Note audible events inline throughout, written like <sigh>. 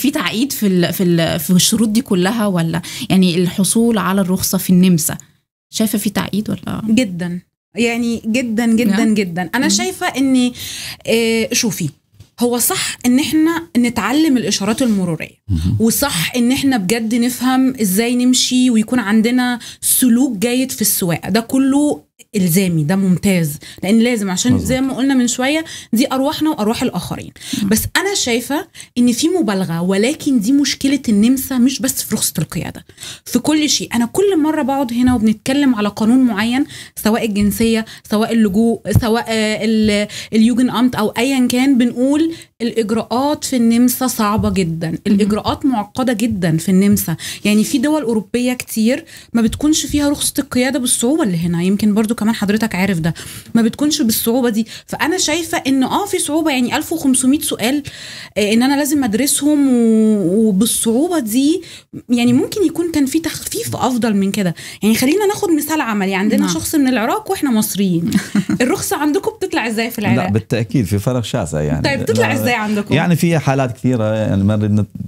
في تعقيد في الـ في الـ في الشروط دي كلها ولا يعني الحصول على الرخصه في النمسا شايفه في تعقيد ولا جدا يعني جدا جدا يعني. جدا انا شايفه ان إيه شوفي هو صح ان احنا نتعلم الاشارات المروريه وصح ان احنا بجد نفهم ازاي نمشي ويكون عندنا سلوك جيد في السواقه ده كله الزامي ده ممتاز لان لازم عشان زي ما قلنا من شويه دي ارواحنا وارواح الاخرين بس انا شايفه ان في مبالغه ولكن دي مشكله النمسا مش بس في رخصه القياده في كل شيء انا كل مره بقعد هنا وبنتكلم على قانون معين سواء الجنسيه سواء اللجوء سواء آه، اليوجن امت او ايا كان بنقول الاجراءات في النمسا صعبه جدا الاجراءات معقده جدا في النمسا يعني في دول اوروبيه كتير ما بتكونش فيها رخصه القياده بالصعوبه اللي هنا يمكن برضو وكمان حضرتك عارف ده ما بتكونش بالصعوبه دي فانا شايفه ان اه في صعوبه يعني 1500 سؤال آه، ان انا لازم ادرسهم وبالصعوبه دي يعني ممكن يكون كان في تخفيف افضل من كده يعني خلينا ناخد مثال عملي عندنا نعم. شخص من العراق واحنا مصريين <laughs> الرخصه عندكم بتطلع ازاي في العراق لا بالتاكيد في فرق شاسع يعني طيب بتطلع ازاي عندكم يعني في حالات كثيره يعني ما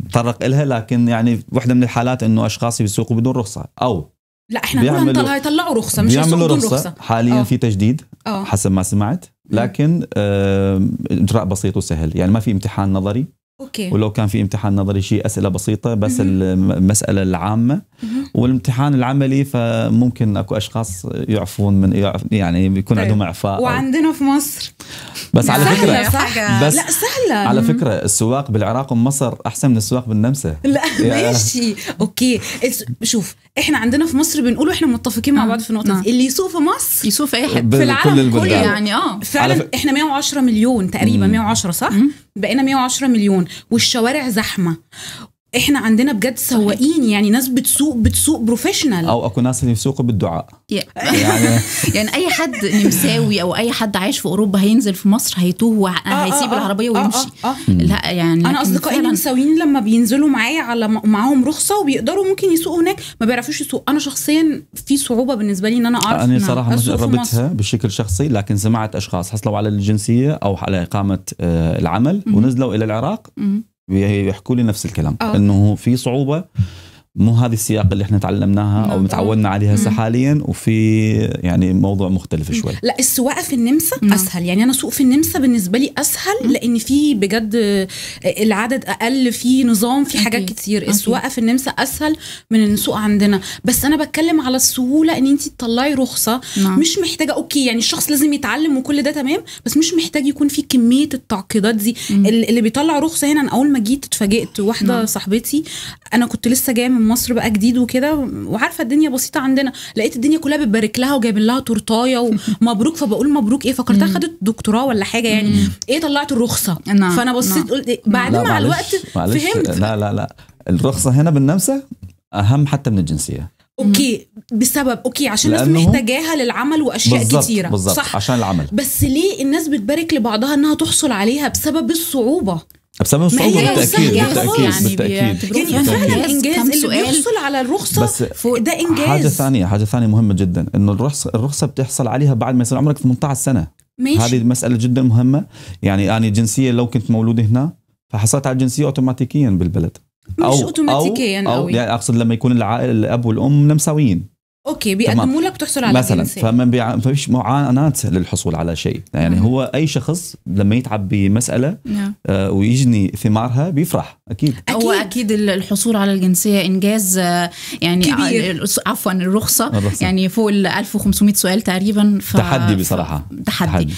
نتطرق لها لكن يعني واحده من الحالات انه اشخاص بيسوقوا بدون رخصه او لا احنا بيعملوا طلع يطلعوا رخصه مش بيعملوا رخصة. رخصه حاليا أوه. في تجديد أوه. حسب ما سمعت لكن اجراء بسيط وسهل يعني ما في امتحان نظري أوكي. ولو كان في امتحان نظري شيء اسئله بسيطه بس مم. المساله العامه مم. والامتحان العملي فممكن اكو اشخاص يعفون من يعني يكون طيب. عندهم اعفاء وعندنا في مصر بس على فكره سهلة بس لا سهله على فكره السواق بالعراق ومصر احسن من السواق بالنمسا لا <laughs> ماشي اوكي شوف احنا عندنا في مصر بنقول احنا متفقين مع آه. بعض في النقطه آه. اللي يسوق في مصر يسوق في اي حته في العالم كله يعني اه فعلا ف... احنا 110 مليون تقريبا 110 صح بقينا 110 مليون والشوارع زحمه احنا عندنا بجد سواقين يعني ناس بتسوق بتسوق بروفيشنال او اكو ناس اللي بيسوقوا بالدعاء يعني <laughs> يعني اي حد نمساوي او اي حد عايش في اوروبا هينزل في مصر هيتوه وهيسيب آه، آه، آه، العربيه ويمشي لا يعني انا اصدقائي النمساويين لما بينزلوا معايا على معاهم رخصه وبيقدروا ممكن يسوقوا هناك ما بيعرفوش يسوقوا انا شخصيا في صعوبه بالنسبه لي ان انا اعرف انا صراحه ما جربتها بشكل شخصي لكن سمعت اشخاص حصلوا على الجنسيه او على اقامه العمل ونزلوا الى العراق بيحكوا لي نفس الكلام آه. انه في صعوبه مو هذه السياق اللي احنا تعلمناها او نعم. متعودنا عليها هسه حاليا وفي يعني موضوع مختلف شوي لا السواقه في النمسا نعم. اسهل يعني انا سوق في النمسا بالنسبه لي اسهل مم. لان في بجد العدد اقل في نظام في حاجات كتير السواقه في النمسا اسهل من السوق عندنا بس انا بتكلم على السهوله ان انت تطلعي رخصه مم. نعم. مش محتاجه اوكي يعني الشخص لازم يتعلم وكل ده تمام بس مش محتاج يكون في كميه التعقيدات دي مم. اللي بيطلع رخصه هنا انا اول ما جيت اتفاجئت واحده مم. صاحبتي انا كنت لسه جايه من مصر بقى جديد وكده وعارفه الدنيا بسيطه عندنا لقيت الدنيا كلها بتبارك لها وجايبين لها تورتايه ومبروك <laughs> فبقول مبروك ايه فكرتها خدت دكتوراه ولا حاجه يعني ايه طلعت الرخصه نعم، فانا بصيت نعم. قلت إيه؟ بعد مع الوقت معلش. فهمت لا لا لا الرخصه هنا بالنمسا اهم حتى من الجنسيه اوكي بسبب اوكي عشان الناس محتاجاها للعمل واشياء بالزبط كتيره بالزبط صح عشان العمل بس ليه الناس بتبارك لبعضها انها تحصل عليها بسبب الصعوبه بسبب الصعوبة بالتأكيد بالتأكيد يعني بالتأكيد يعني, يعني فعلا إنجاز اللي بيحصل على الرخصة بس فوق ده إنجاز حاجة ثانية حاجة ثانية مهمة جدا إنه الرخصة الرخصة بتحصل عليها بعد ما يصير عمرك 18 سنة ماشي هذه مسألة جدا مهمة يعني أنا يعني لو كنت مولودة هنا فحصلت على الجنسية أوتوماتيكيا بالبلد مش أو اوتوماتيكيا أو, أو يعني أقصد لما يكون العائل الأب والأم نمساويين اوكي بيقدموا لك بتحصل على مثلا فما بيع... فيش معاناه للحصول على شيء يعني مم. نعم. هو اي شخص لما يتعب بمساله نعم. آه ويجني ثمارها بيفرح اكيد هو أكيد. اكيد الحصول على الجنسيه انجاز آه، يعني كبير. عفوا الرخصه, الرخصة. يعني فوق ال 1500 سؤال تقريبا ف... تحدي بصراحه تحدي, تحدي.